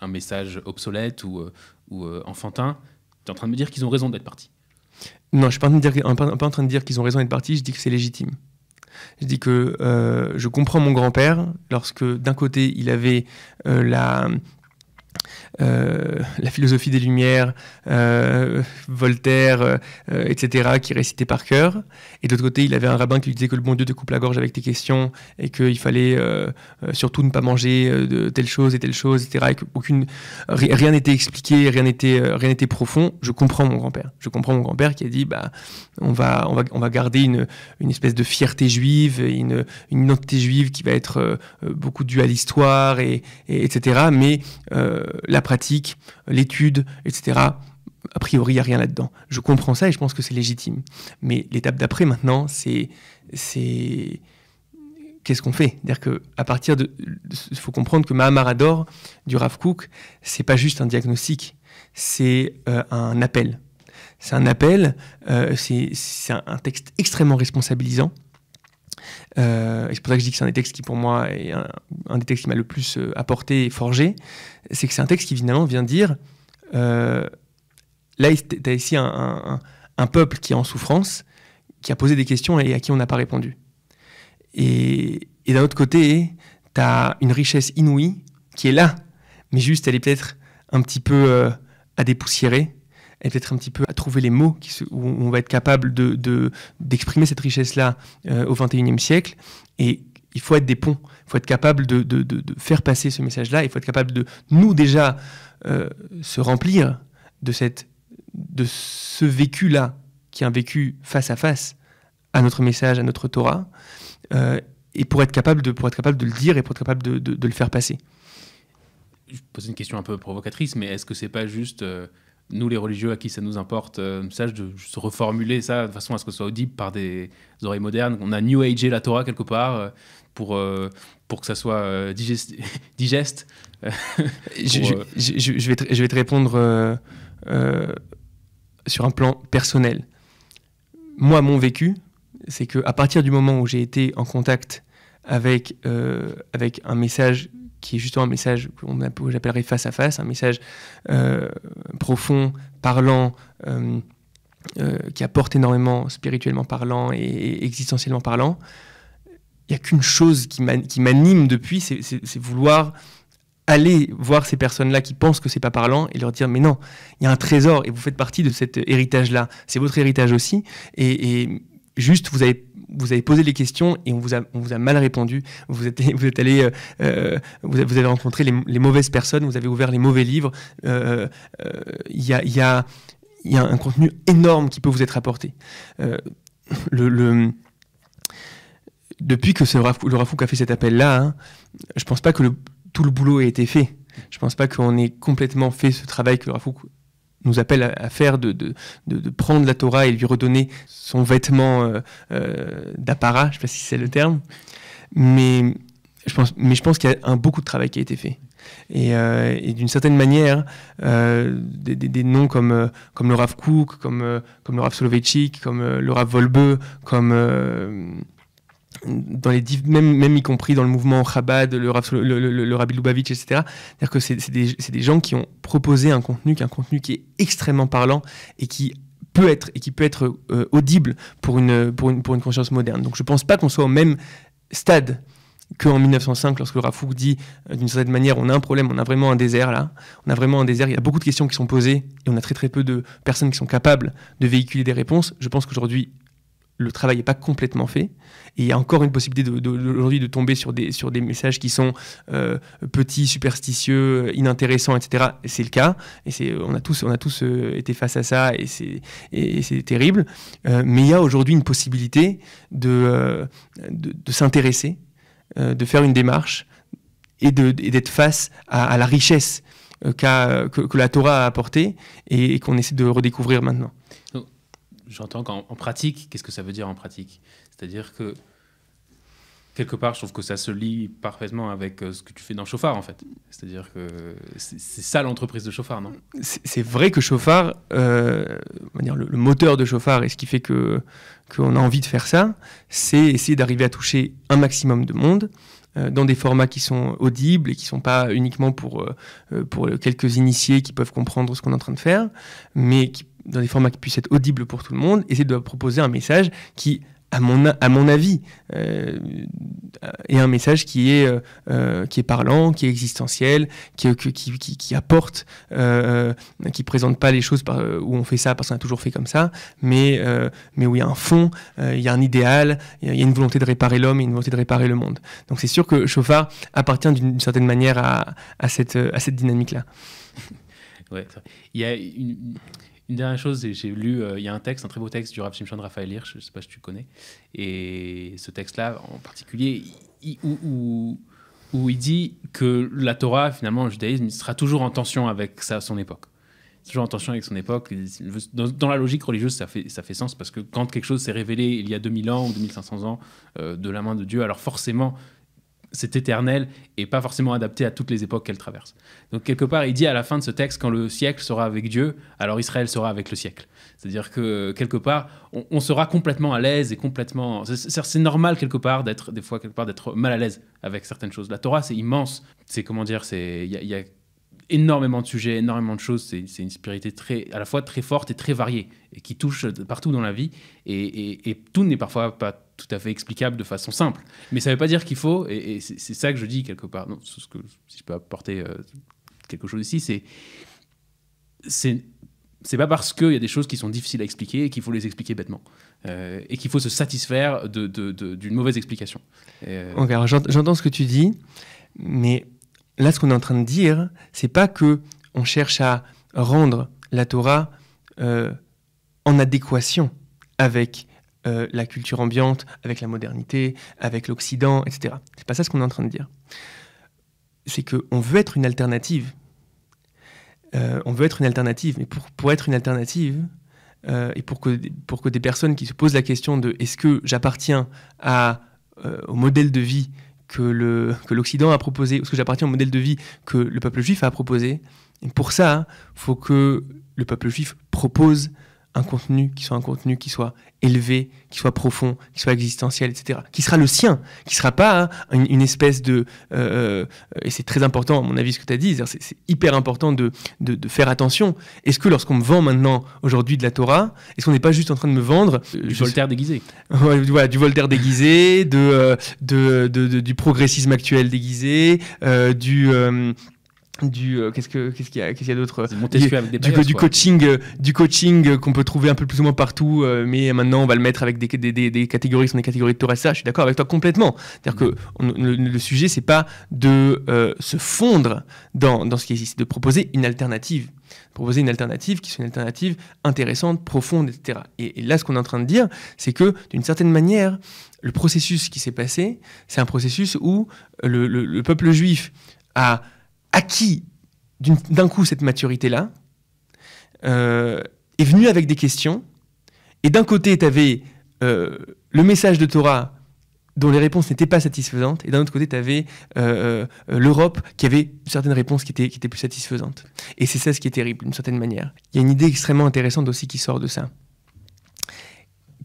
un message obsolète ou, euh, ou enfantin. Tu es en train de me dire qu'ils ont raison d'être partis Non, je ne suis pas en train de dire, qu'ils ont raison d'être partis, je dis que c'est légitime. Je dis que je comprends mon grand-père lorsque d'un côté il avait la, euh, la philosophie des Lumières, euh, Voltaire, euh, etc., qui récitait par cœur. Et de l'autre côté, il avait un rabbin qui lui disait que le bon Dieu te coupe la gorge avec tes questions et qu'il fallait surtout ne pas manger de telle chose et telle chose, etc. Et aucune, rien n'était expliqué, rien n'était, rien n'était profond. Je comprends mon grand-père. Je comprends mon grand-père qui a dit, bah, on va, on va, on va garder une, une espèce de fierté juive, une, une identité juive qui va être beaucoup due à l'histoire et, etc. Mais la la pratique, l'étude, etc. A priori, il n'y a rien là-dedans. Je comprends ça et je pense que c'est légitime. Mais l'étape d'après, maintenant, c'est qu'est-ce qu'on fait dire que à partir de il faut comprendre que Mahamar Ador du Rav Cook, c'est pas juste un diagnostic c'est euh, un appel c'est un appel euh, c'est un, texte extrêmement responsabilisant euh, c'est pour ça que je dis que c'est un des textes qui, pour moi, est un, des textes qui m'a le plus euh, apporté et forgé. C'est que c'est un texte qui, finalement, vient dire euh, là, tu as ici un, peuple qui est en souffrance, qui a posé des questions et à qui on n'a pas répondu. Et, d'un autre côté, tu as une richesse inouïe qui est là, mais juste, elle est peut-être un petit peu à dépoussiérer et peut-être un petit peu à trouver les mots qui où on va être capable d'exprimer de, d'exprimer cette richesse-là euh, au XXIe siècle. Et il faut être des ponts, il faut être capable de, de, faire passer ce message-là, il faut être capable de nous déjà euh, se remplir de, cette, de ce vécu-là, qui est un vécu face à face à notre message, à notre Torah, euh, et pour être, capable de, pour être capable de le dire et pour être capable de, le faire passer. Je pose une question un peu provocatrice, mais est-ce que c'est pas juste nous les religieux à qui ça nous importe, euh, ça, je, reformuler ça de façon à ce que ce soit audible par des oreilles modernes. On a New Age la Torah quelque part euh, pour, euh, pour que ça soit euh, digeste. je, vais te, je vais te répondre sur un plan personnel. Moi, mon vécu, c'est que à partir du moment où j'ai été en contact avec, avec un message qui est justement un message que j'appellerais face à face, un message euh, profond, parlant, euh, euh, qui apporte énormément spirituellement parlant et, existentiellement parlant. Il n'y a qu'une chose qui m'anime depuis, c'est vouloir aller voir ces personnes-là qui pensent que c'est pas parlant et leur dire mais non, il y a un trésor et vous faites partie de cet héritage-là. C'est votre héritage aussi. et juste vous avez vous avez posé les questions et on vous a, on vous a mal répondu. Vous êtes, vous êtes allé, euh, euh, vous, avez rencontré les, mauvaises personnes, vous avez ouvert les mauvais livres. Euh, il y, a, y, a, y, a, un contenu énorme qui peut vous être apporté. Le, depuis que ce le Rafouk a fait cet appel-là, je hein, je pense pas que tout le boulot ait été fait. Je pense pas qu'on ait complètement fait ce travail que le Rafouk nous appelle à faire de, de, de, prendre la Torah et lui redonner son vêtement euh, euh d'apparat, je ne sais pas si c'est le terme, mais je pense, mais je pense qu'il y a un, beaucoup de travail qui a été fait. Et, euh, et d'une certaine manière, euh, des, des, noms comme, comme le Rav Cook, comme, comme le Rav Soloveitchik, comme le Rav Volbe, comme dans les même, même y compris dans le mouvement Chabad, le, le, le, Rabbi Lubavitch, etc. C'est-à-dire que c'est des, des, gens qui ont proposé un contenu, qui est un contenu qui est extrêmement parlant et qui peut être, et qui peut être euh, audible pour une, pour, une, pour une conscience moderne. Donc je ne pense pas qu'on soit au même stade qu'en 1905, lorsque le Rafouk dit euh, d'une certaine manière, on a un problème, on a vraiment un désert là, on a vraiment un désert, il y a beaucoup de questions qui sont posées et on a très très peu de personnes qui sont capables de véhiculer des réponses. Je pense qu'aujourd'hui, le travail n'est pas complètement fait. Et il y a encore une possibilité aujourd'hui de tomber sur des, sur des messages qui sont euh, petits, superstitieux, euh, inintéressants, etc. c'est le cas. Et euh, on a tous, on a tous été face à ça et c'est, terrible. mais il y a aujourd'hui une possibilité de, de, s'intéresser, de faire une démarche et, d'être face à, la richesse que, la Torah a apportée et qu'on essaie de redécouvrir maintenant j'entends qu'en pratique, qu'est-ce que ça veut dire en pratique C'est-à-dire que quelque part, je trouve que ça se lie parfaitement avec euh, ce que tu fais dans Chauffard, en fait. C'est-à-dire que c'est ça l'entreprise de Chauffard, non C'est vrai que Chauffard, euh, le, moteur de Chauffard et ce qui fait que qu'on a envie de faire ça, c'est essayer d'arriver à toucher un maximum de monde euh, dans des formats qui sont audibles et qui sont pas uniquement pour, pour quelques initiés qui peuvent comprendre ce qu'on est en train de faire, mais qui dans des formats qui puissent être audibles pour tout le monde, essayer de proposer un message qui, à mon, à mon avis, euh, est un message qui est, euh, euh, qui est parlant, qui est existentiel, qui, qui, qui, qui apporte, qui présente pas les choses par, où on fait ça parce qu'on a toujours fait comme ça, mais, mais où il y a un fond, il y a un idéal, il y a une volonté de réparer l'homme et une volonté de réparer le monde. Donc c'est sûr que Chauffard appartient d'une certaine manière à, à cette, à cette dynamique-là. Ouais, il y a une une dernière chose, j'ai lu, euh, il y a un texte, un très beau texte du Rav de Raphaël Hirsch, je ne sais pas si tu connais, et ce texte-là en particulier, où, il dit que la Torah, finalement, le judaïsme, sera toujours en tension avec sa, son époque toujours en tension avec son époque. Dans, la logique religieuse, ça fait, ça fait sens parce que quand quelque chose s'est révélé il y a 2000 ans ou 2500 ans euh, de la main de Dieu, alors forcément, c'est éternel et pas forcément adapté à toutes les époques qu'elle traverse. Donc quelque part, il dit à la fin de ce texte, quand le siècle sera avec Dieu, alors Israël sera avec le siècle. C'est-à-dire que quelque part, on, sera complètement à l'aise et complètement... C'est normal quelque part d'être des fois quelque part d'être mal à l'aise avec certaines choses. La Torah, c'est immense. C'est comment dire, c'est il y a énormément de sujets, énormément de choses. C'est une spiritualité très, à la fois très forte et très variée, et qui touche partout dans la vie. Et, tout n'est parfois pas tout à fait explicable de façon simple. Mais ça ne veut pas dire qu'il faut, et, c'est ça que je dis quelque part, non, ce que, si je peux apporter euh, quelque chose ici, c'est. C'est pas parce qu'il y a des choses qui sont difficiles à expliquer qu'il faut les expliquer bêtement. Euh, et qu'il faut se satisfaire d'une de, de, mauvaise explication. Euh, j'entends ce que tu dis, mais là, ce qu'on est en train de dire, c'est pas que on cherche à rendre la Torah euh, en adéquation avec euh, la culture ambiante, avec la modernité, avec l'Occident, etc. C'est pas ça ce qu'on est en train de dire. C'est qu'on veut être une alternative. Euh, on veut être une alternative, mais pour, pour être une alternative, et pour que, des personnes qui se posent la question de est-ce que j'appartiens à au modèle de vie que l'Occident a proposé, ce que j'appartiens au modèle de vie que le peuple juif a proposé. Et pour ça, il faut que le peuple juif propose un contenu qui soit un contenu qui soit élevé, qui soit profond, qui soit existentiel, etc. Qui sera le sien, qui sera pas hein, une, espèce de... Euh, euh, et c'est très important, à mon avis, ce que tu as dit, c'est hyper important de, faire attention. Est-ce que lorsqu'on me vend maintenant, aujourd'hui, de la Torah, est-ce qu'on n'est pas juste en train de me vendre... Euh, du Voltaire déguisé. du Voltaire déguisé, de, du progressisme actuel déguisé, du du euh, qu'est-ce que qu'est-ce qu'il y a qu'est-ce qu'il y a d'autre du, coaching euh, du coaching qu'on peut trouver un peu plus ou moins partout euh, mais maintenant on va le mettre avec des, des, des, catégories qui sont des catégories de ça je suis d'accord avec toi complètement c'est-à-dire mm. que le, sujet c'est pas de se fondre dans, dans ce qui existe de proposer une alternative proposer une alternative qui soit une alternative intéressante profonde etc et, là ce qu'on est en train de dire c'est que d'une certaine manière le processus qui s'est passé c'est un processus où le peuple juif a qui, d'un coup cette maturité-là, euh, est venu avec des questions, et d'un côté, tu avais euh, le message de Torah dont les réponses n'étaient pas satisfaisantes, et d'un autre côté, tu avais euh, l'Europe qui avait certaines réponses qui étaient, qui étaient plus satisfaisantes. Et c'est ça ce qui est terrible, d'une certaine manière. Il y a une idée extrêmement intéressante aussi qui sort de ça,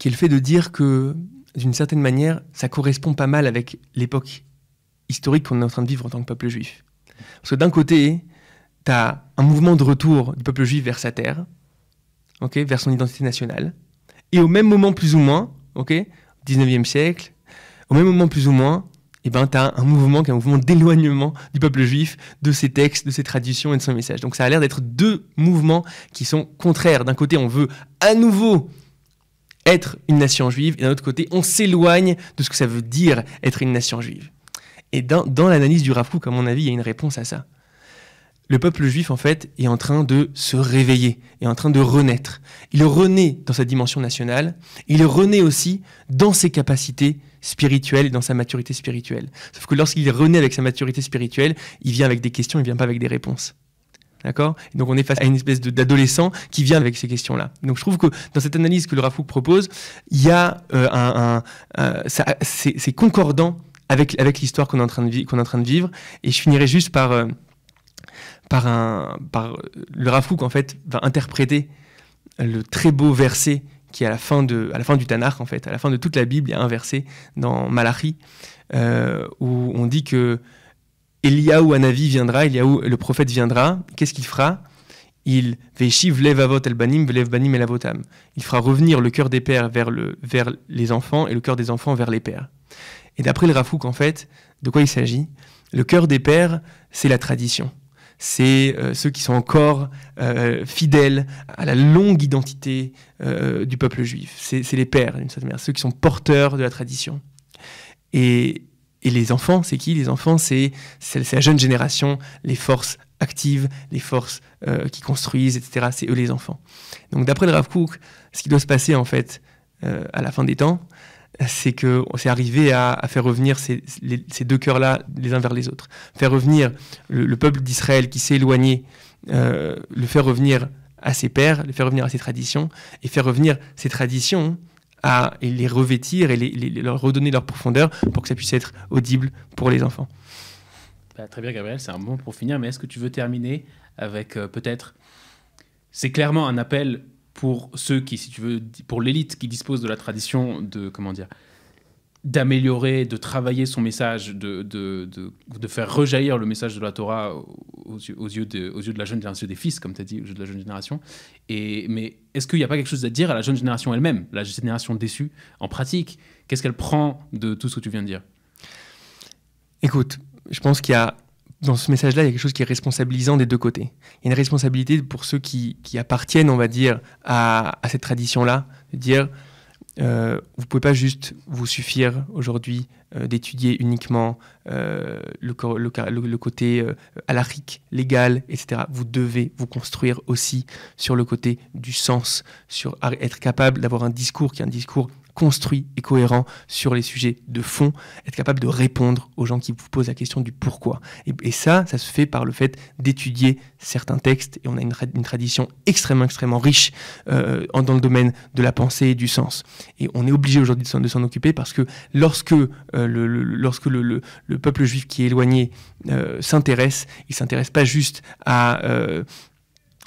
qui est le fait de dire que, d'une certaine manière, ça correspond pas mal avec l'époque historique qu'on est en train de vivre en tant que peuple juif. Parce que d'un côté, tu as un mouvement de retour du peuple juif vers sa terre, vers son identité nationale. Et au même moment, plus ou moins, au 19e siècle, au même moment, plus ou moins, eh ben, tu as un mouvement qui un mouvement d'éloignement du peuple juif, de ses textes, de ses traditions et de son message. Donc ça a l'air d'être deux mouvements qui sont contraires. D'un côté, on veut à nouveau être une nation juive, et d'un autre côté, on s'éloigne de ce que ça veut dire être une nation juive. Et dans, dans l'analyse du Rafouk, à mon avis, il y a une réponse à ça. Le peuple juif, en fait, est en train de se réveiller, est en train de renaître. Il renaît dans sa dimension nationale, il renaît aussi dans ses capacités spirituelles, dans sa maturité spirituelle. Sauf que lorsqu'il renaît avec sa maturité spirituelle, il vient avec des questions, il vient pas avec des réponses. D'accord Donc on est face à une espèce d'adolescent qui vient avec ces questions-là. Donc je trouve que dans cette analyse que le Rafouk propose, il y a euh, un, un euh, c'est concordant avec, avec l'histoire qu'on est, en train de qu'on est en train de vivre. Et je finirai juste par, euh, par, un, par euh, le Rafouk, en fait, va interpréter le très beau verset qui est à la fin, de, à la fin du Tanakh, en fait, à la fin de toute la Bible, il y a un verset dans Malachi euh, où on dit que Eliaou Anavi viendra, Eliaou le prophète viendra, qu'est-ce qu'il fera il Il fera revenir le cœur des pères vers, le, vers les enfants et le cœur des enfants vers les pères. Et d'après le Rafouk, en fait, de quoi il s'agit Le cœur des pères, c'est la tradition. C'est euh, ceux qui sont encore euh, fidèles à la longue identité euh, du peuple juif. C'est les pères, d'une certaine manière, ceux qui sont porteurs de la tradition. Et, les enfants, c'est qui Les enfants, c'est la jeune génération, les forces actives, les forces qui construisent, etc. C'est eux les enfants. Donc d'après le Rav ce qui doit se passer en fait à la fin des temps, c'est que s'est arrivé à, faire revenir ces, deux cœurs-là les uns vers les autres. Faire revenir le, peuple d'Israël qui s'est éloigné, euh, le faire revenir à ses pères, le faire revenir à ses traditions, et faire revenir ces traditions à et les revêtir et les, leur redonner leur profondeur pour que ça puisse être audible pour les enfants. Bah, très bien Gabriel, c'est un moment pour finir, mais est-ce que tu veux terminer avec euh, peut-être... C'est clairement un appel pour ceux qui, si tu veux, pour l'élite qui dispose de la tradition de, comment dire, d'améliorer, de travailler son message, de, de, de, de, faire rejaillir le message de la Torah aux yeux, de, aux yeux de la jeune génération des fils, comme tu as dit, aux yeux de la jeune génération. Et, mais est-ce qu'il n'y a pas quelque chose à dire à la jeune génération elle-même, la génération déçue, en pratique Qu'est-ce qu'elle prend de tout ce que tu viens de dire Écoute, je pense qu'il y a dans ce message-là, il y a quelque chose qui est responsabilisant des deux côtés. Il y a une responsabilité pour ceux qui, qui appartiennent, on va dire, à, à cette tradition-là, de dire, euh, vous pouvez pas juste vous suffire aujourd'hui euh, d'étudier uniquement euh, le, le, le, côté euh, alarique, légal, etc. Vous devez vous construire aussi sur le côté du sens, sur être capable d'avoir un discours qui est un discours construit et cohérent sur les sujets de fond, être capable de répondre aux gens qui vous posent la question du pourquoi. Et, ça, ça se fait par le fait d'étudier certains textes, et on a une, tradition extrêmement, extrêmement riche euh, dans le domaine de la pensée et du sens. Et on est obligé aujourd'hui de s'en occuper parce que lorsque, euh, le, lorsque le, peuple juif qui est éloigné euh, s'intéresse, il s'intéresse pas juste à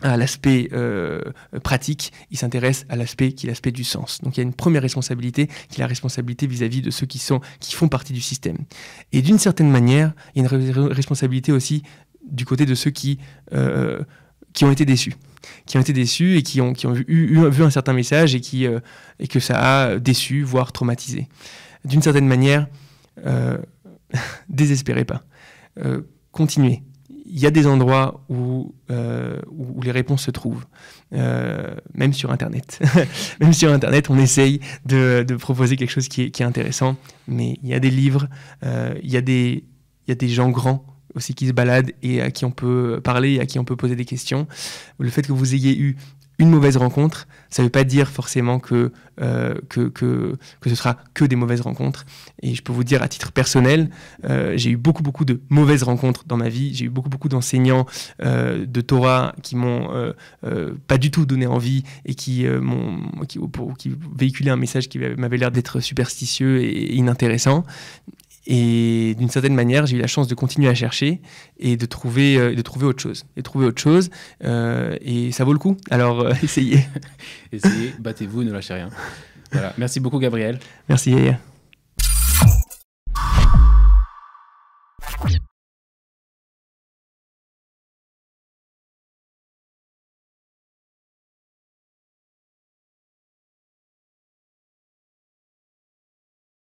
à l'aspect euh, pratique, il s'intéresse à l'aspect qui est l'aspect du sens. Donc il y a une première responsabilité qui est la responsabilité vis-à-vis de ceux qui sont qui font partie du système. Et d'une certaine manière, il y a une responsabilité aussi du côté de ceux qui euh, qui ont été déçus, qui ont été déçus et qui ont qui ont vu, un certain message et qui euh, et que ça a déçu voire traumatisé. D'une certaine manière, désespérez pas, continuez, il y a des endroits euh, où, où les réponses se trouvent, euh, même sur Internet. même sur Internet, on essaye de, de proposer quelque chose qui est, qui est, intéressant, mais il y a des livres, euh, il, y a des, il y a des gens grands aussi qui se baladent et à qui on peut parler et à qui on peut poser des questions. Le fait que vous ayez eu une mauvaise rencontre, ça ne veut pas dire forcément euh, que, que, ce sera que des mauvaises rencontres. Et je peux vous dire à titre personnel, euh, j'ai eu beaucoup, beaucoup de mauvaises rencontres dans ma vie. J'ai eu beaucoup, beaucoup d'enseignants euh, de Torah qui m'ont pas du tout donné envie et qui, m'ont qui, qui véhiculaient un message qui m'avait l'air d'être superstitieux et inintéressant. Et d'une certaine manière, j'ai eu la chance de continuer à chercher et de trouver, euh, de trouver autre chose. Et trouver autre chose, euh, et ça vaut le coup. Alors, euh, essayez. essayez, battez-vous, et ne lâchez rien. Voilà. Merci beaucoup, Gabriel. Merci,